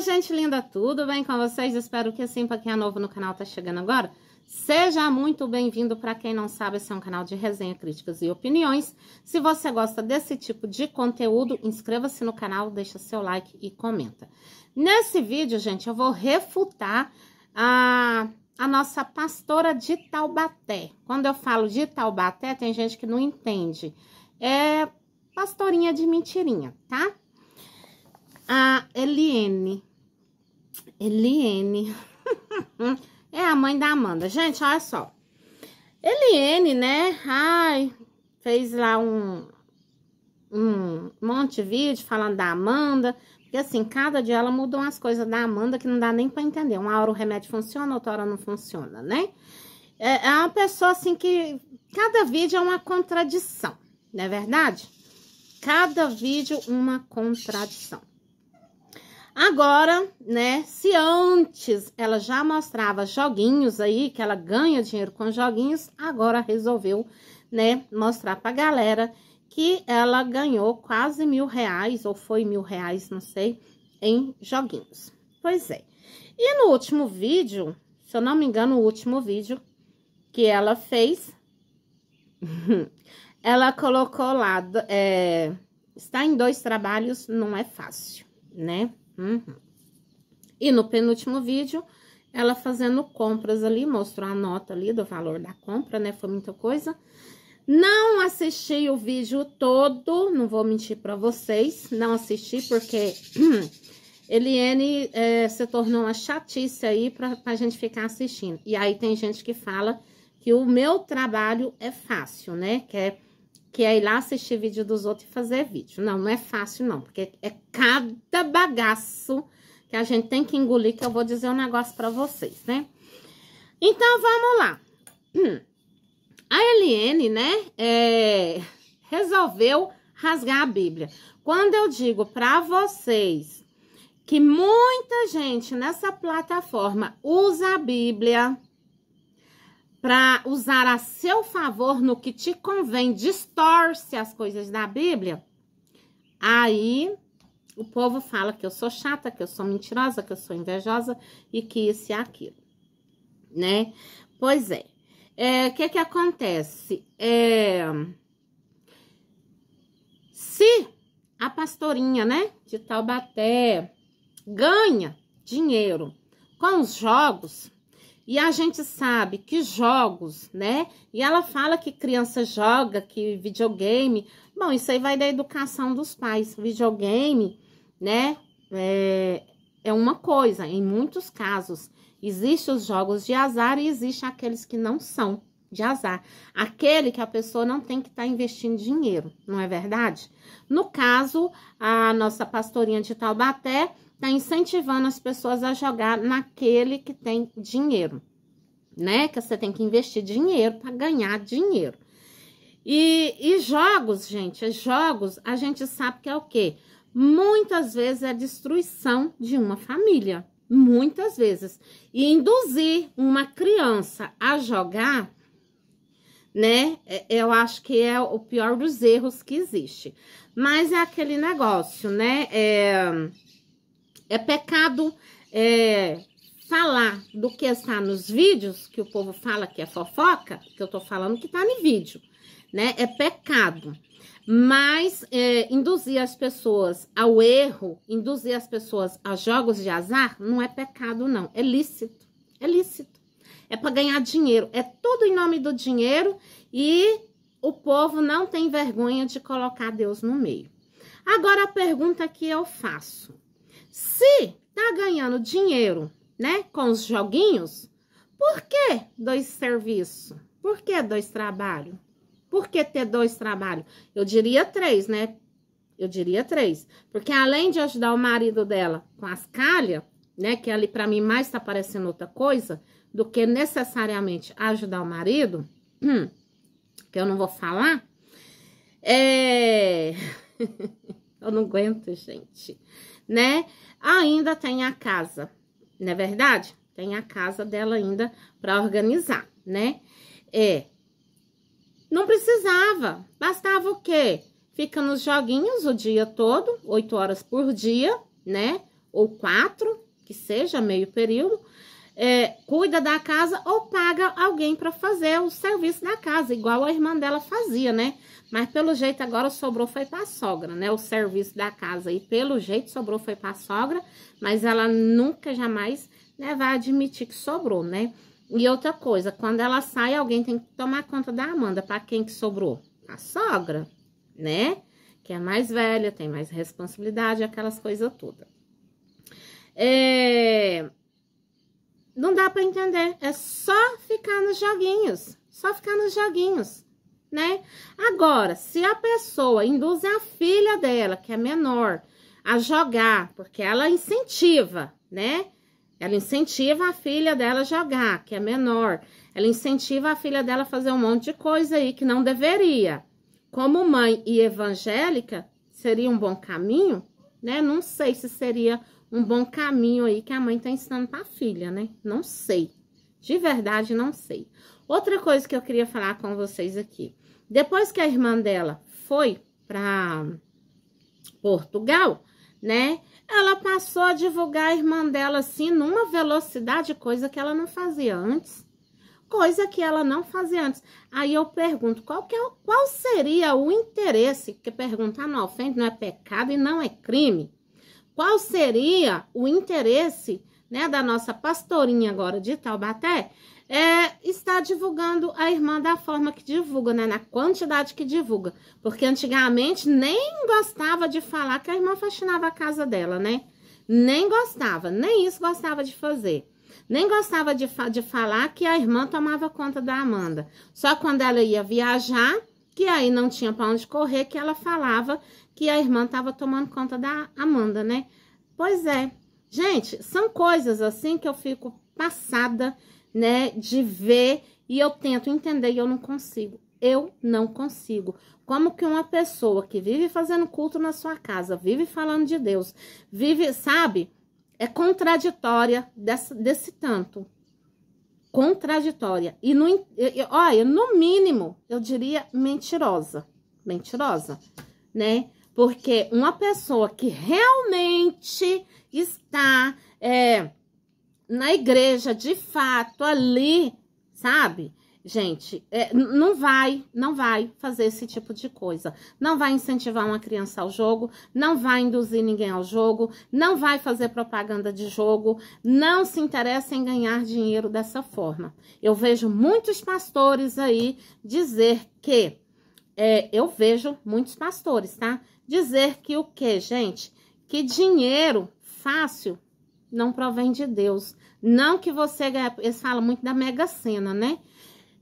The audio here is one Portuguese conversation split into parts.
gente linda, tudo bem com vocês? Espero que sim, para quem é novo no canal, tá chegando agora. Seja muito bem-vindo, para quem não sabe, esse é um canal de resenha, críticas e opiniões. Se você gosta desse tipo de conteúdo, inscreva-se no canal, deixa seu like e comenta. Nesse vídeo, gente, eu vou refutar a, a nossa pastora de Taubaté. Quando eu falo de Taubaté, tem gente que não entende. É pastorinha de mentirinha, tá? a Eliene. Eliene. é a mãe da Amanda. Gente, olha só. Eliene, né? Ai, fez lá um, um monte de vídeo falando da Amanda. Porque assim, cada dia ela mudou umas coisas da Amanda que não dá nem para entender. Uma hora o remédio funciona, outra hora não funciona, né? É, é uma pessoa assim que cada vídeo é uma contradição, não é verdade? Cada vídeo uma contradição. Agora, né, se antes ela já mostrava joguinhos aí, que ela ganha dinheiro com joguinhos, agora resolveu, né, mostrar pra galera que ela ganhou quase mil reais, ou foi mil reais, não sei, em joguinhos. Pois é. E no último vídeo, se eu não me engano, o último vídeo que ela fez, ela colocou lá, é, está em dois trabalhos, não é fácil, né? Uhum. E no penúltimo vídeo, ela fazendo compras ali, mostrou a nota ali do valor da compra, né? Foi muita coisa. Não assisti o vídeo todo, não vou mentir para vocês, não assisti porque Eliane é, se tornou uma chatice aí pra, pra gente ficar assistindo. E aí tem gente que fala que o meu trabalho é fácil, né? Que é que é ir lá assistir vídeo dos outros e fazer vídeo. Não, não é fácil não, porque é cada bagaço que a gente tem que engolir que eu vou dizer um negócio para vocês, né? Então, vamos lá. A Eliene, né, é, resolveu rasgar a Bíblia. Quando eu digo para vocês que muita gente nessa plataforma usa a Bíblia para usar a seu favor no que te convém, distorce as coisas da Bíblia, aí o povo fala que eu sou chata, que eu sou mentirosa, que eu sou invejosa e que isso e aquilo, né? Pois é. é o é, que que acontece? É, se a pastorinha, né, de Taubaté ganha dinheiro com os jogos, e a gente sabe que jogos, né? E ela fala que criança joga, que videogame. Bom, isso aí vai da educação dos pais. Videogame, né? É, é uma coisa, em muitos casos. Existem os jogos de azar e existem aqueles que não são de azar. Aquele que a pessoa não tem que estar tá investindo dinheiro, não é verdade? No caso, a nossa pastorinha de Taubaté tá incentivando as pessoas a jogar naquele que tem dinheiro, né? Que você tem que investir dinheiro para ganhar dinheiro. E, e, jogos, gente, é jogos, a gente sabe que é o quê? Muitas vezes é a destruição de uma família, muitas vezes. E induzir uma criança a jogar, né? É, eu acho que é o pior dos erros que existe. Mas é aquele negócio, né? É é pecado é, falar do que está nos vídeos, que o povo fala que é fofoca, que eu tô falando que tá no vídeo, né? É pecado. Mas é, induzir as pessoas ao erro, induzir as pessoas a jogos de azar, não é pecado, não. É lícito. É lícito. É para ganhar dinheiro. É tudo em nome do dinheiro e o povo não tem vergonha de colocar Deus no meio. Agora a pergunta que eu faço: se tá ganhando dinheiro, né, com os joguinhos, por que dois serviços? Por que dois trabalhos? Por que ter dois trabalhos? Eu diria três, né? Eu diria três. Porque além de ajudar o marido dela com as calhas, né? Que ali para mim mais tá parecendo outra coisa do que necessariamente ajudar o marido, hum, que eu não vou falar. É. eu não aguento, gente né? Ainda tem a casa, não é verdade? Tem a casa dela ainda para organizar, né? É. Não precisava, bastava o quê? Fica nos joguinhos o dia todo, oito horas por dia, né? Ou quatro, que seja meio período. É, cuida da casa ou paga alguém para fazer o serviço da casa, igual a irmã dela fazia, né? Mas pelo jeito agora sobrou foi para a sogra, né? O serviço da casa e pelo jeito sobrou foi para a sogra, mas ela nunca jamais né, vai admitir que sobrou, né? E outra coisa, quando ela sai, alguém tem que tomar conta da Amanda. Para quem que sobrou? A sogra, né? Que é mais velha, tem mais responsabilidade, aquelas coisas todas. É... Não dá para entender. É só ficar nos joguinhos. Só ficar nos joguinhos né? Agora, se a pessoa induz a filha dela, que é menor, a jogar, porque ela incentiva, né? Ela incentiva a filha dela a jogar, que é menor. Ela incentiva a filha dela a fazer um monte de coisa aí que não deveria. Como mãe e evangélica, seria um bom caminho, né? Não sei se seria um bom caminho aí que a mãe tá ensinando para a filha, né? Não sei. De verdade, não sei. Outra coisa que eu queria falar com vocês aqui. Depois que a irmã dela foi para Portugal, né? Ela passou a divulgar a irmã dela assim numa velocidade, coisa que ela não fazia antes. Coisa que ela não fazia antes. Aí eu pergunto, qual, que é, qual seria o interesse? Que perguntar não é ofende, não é pecado e não é crime. Qual seria o interesse né, da nossa pastorinha agora de Taubaté é, está divulgando a irmã da forma que divulga, né? Na quantidade que divulga. Porque antigamente nem gostava de falar que a irmã faxinava a casa dela, né? Nem gostava, nem isso gostava de fazer. Nem gostava de, fa de falar que a irmã tomava conta da Amanda. Só quando ela ia viajar, que aí não tinha para onde correr, que ela falava que a irmã estava tomando conta da Amanda, né? Pois é. Gente, são coisas assim que eu fico passada né? De ver e eu tento entender e eu não consigo. Eu não consigo. Como que uma pessoa que vive fazendo culto na sua casa, vive falando de Deus, vive, sabe? É contraditória desse, desse tanto. Contraditória. E, no, olha, no mínimo, eu diria mentirosa. Mentirosa, né? Porque uma pessoa que realmente está é, na igreja, de fato, ali, sabe? Gente, é, não vai, não vai fazer esse tipo de coisa. Não vai incentivar uma criança ao jogo, não vai induzir ninguém ao jogo, não vai fazer propaganda de jogo, não se interessa em ganhar dinheiro dessa forma. Eu vejo muitos pastores aí dizer que. É, eu vejo muitos pastores, tá? Dizer que o que, gente? Que dinheiro fácil não provém de Deus. Não que você eles falam muito da Mega cena, né?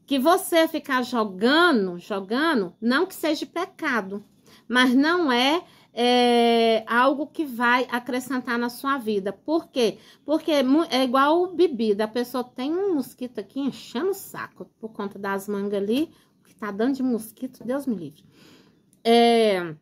Que você ficar jogando, jogando, não que seja pecado, mas não é, é algo que vai acrescentar na sua vida. Por quê? Porque é igual bebida. A pessoa tem um mosquito aqui enchendo o saco por conta das mangas ali, que tá dando de mosquito, Deus me livre. É,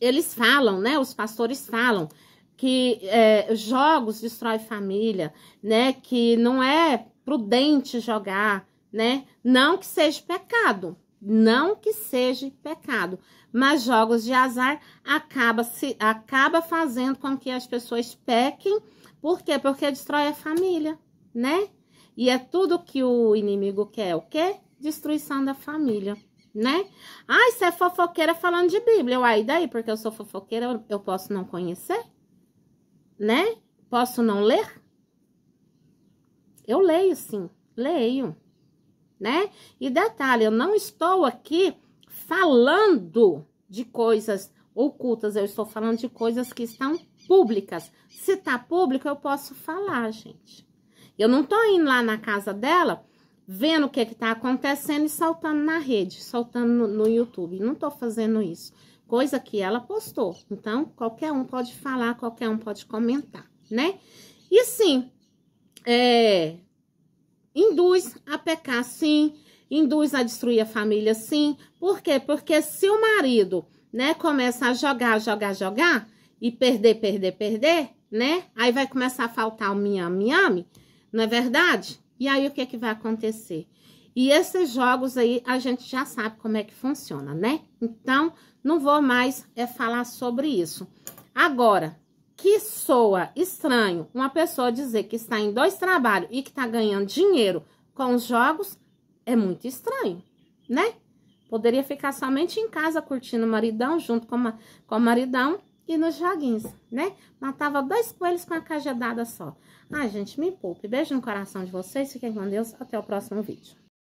eles falam, né? Os pastores falam que é, jogos destrói família, né? Que não é prudente jogar, né? Não que seja pecado, não que seja pecado, mas jogos de azar acaba se acaba fazendo com que as pessoas pequem, por quê? Porque destrói a família, né? E é tudo que o inimigo quer, o quê? Destruição da família, né? ah, isso é fofoqueira falando de Bíblia. Uai, daí, porque eu sou fofoqueira, eu posso não conhecer? né? Posso não ler? Eu leio sim, leio, né? E detalhe, eu não estou aqui falando de coisas ocultas, eu estou falando de coisas que estão públicas. Se tá público, eu posso falar, gente. Eu não tô indo lá na casa dela, vendo o que que tá acontecendo e soltando na rede, soltando no, no YouTube. Não tô fazendo isso coisa que ela postou. Então, qualquer um pode falar, qualquer um pode comentar, né? E sim, é, induz a pecar, sim, induz a destruir a família, sim. Por quê? Porque se o marido, né, começa a jogar, jogar, jogar e perder, perder, perder, né? Aí vai começar a faltar o miami, miami, não é verdade? E aí o que é que vai acontecer? E esses jogos aí a gente já sabe como é que funciona, né? Então, não vou mais é, falar sobre isso. Agora, que soa estranho uma pessoa dizer que está em dois trabalhos e que está ganhando dinheiro com os jogos, é muito estranho, né? Poderia ficar somente em casa curtindo o maridão, junto com, a com o maridão e nos joguinhos, né? Matava dois coelhos com a cajadada só. Ai, gente, me poupe. Beijo no coração de vocês, fiquem com Deus, até o próximo vídeo.